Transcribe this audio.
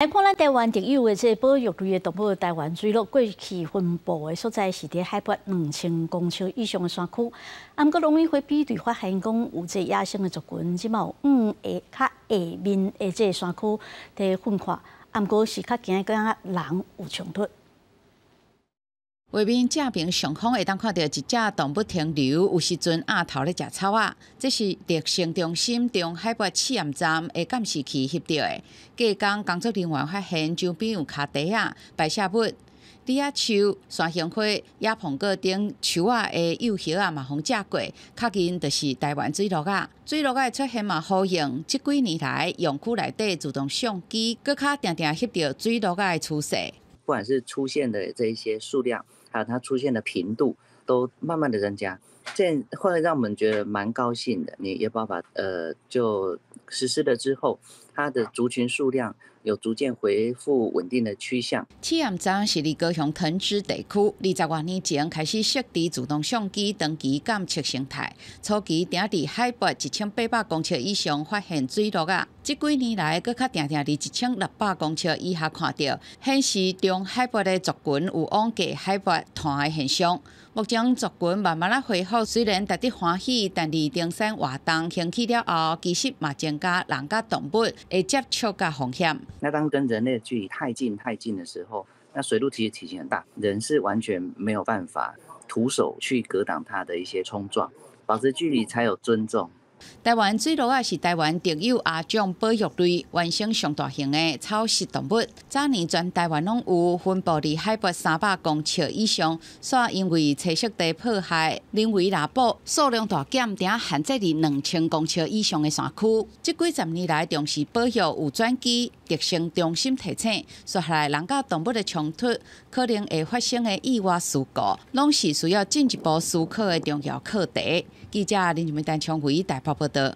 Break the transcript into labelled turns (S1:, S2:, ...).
S1: 来看咧，台湾特有的这保育类的动物，台湾水落过去分布的所在是伫海拔两千公尺以上的山区。啊，毋过农委会避对发现讲，有这野生的族群，即嘛下较下面下这山区的分化，啊，毋过是较惊更人有冲突。画面正
S2: 平上方会当看到一只动不停流，有时阵压头咧食草啊。这是德胜中心中海拔试验站的监视器翕到的。隔工工作人员发现周边有卡底下白下物、低压树、山形花、亚棚果等树啊、幼叶啊嘛，风遮过。较近就是台湾水落啊，水落啊出现嘛呼应这几年来，用区内底自动相机，佫较定定翕到水落啊的趋势。
S3: 不管是出现的这一些数量，还有它出现的频度，都慢慢的增加。这会让我们觉得蛮高兴的。你有办法，呃，就实施了之后，它的族群数量有逐渐恢复稳定的趋向。
S2: 气象站是立高雄藤枝地区，二十万年前开始设置自动相机等记监测形态，初期定在海拔一千八百公尺以上发现坠落啊，这几年来搁较定定伫一千六百公尺以下看到，显示中海拔的族群有往低海拔团的现象。目前族群慢慢啊恢复。虽然特地欢喜，但离登山活动兴起了后，其实嘛增加人甲动物会接触甲风险。那当跟人
S3: 类距离太近太近的时候，那水路其实体型很大，人是完全没有办法徒手去格挡它的一些冲撞，保持距离才有尊重。
S2: 台湾最老啊是台湾特有阿种保育类，原生上大型的草食动物。早年全台湾拢有，分布伫海拔三百公尺以上，煞因为栖息地破坏、人为拿捕，数量大减，顶限制伫两千公尺以上的山区。这几十年来，重视保育，有转机。提升中心提醒，说来人甲动物的冲突可能会发生的意外事故，拢是需要进一步思考的重要课题。记者林俊明带枪回大报报道。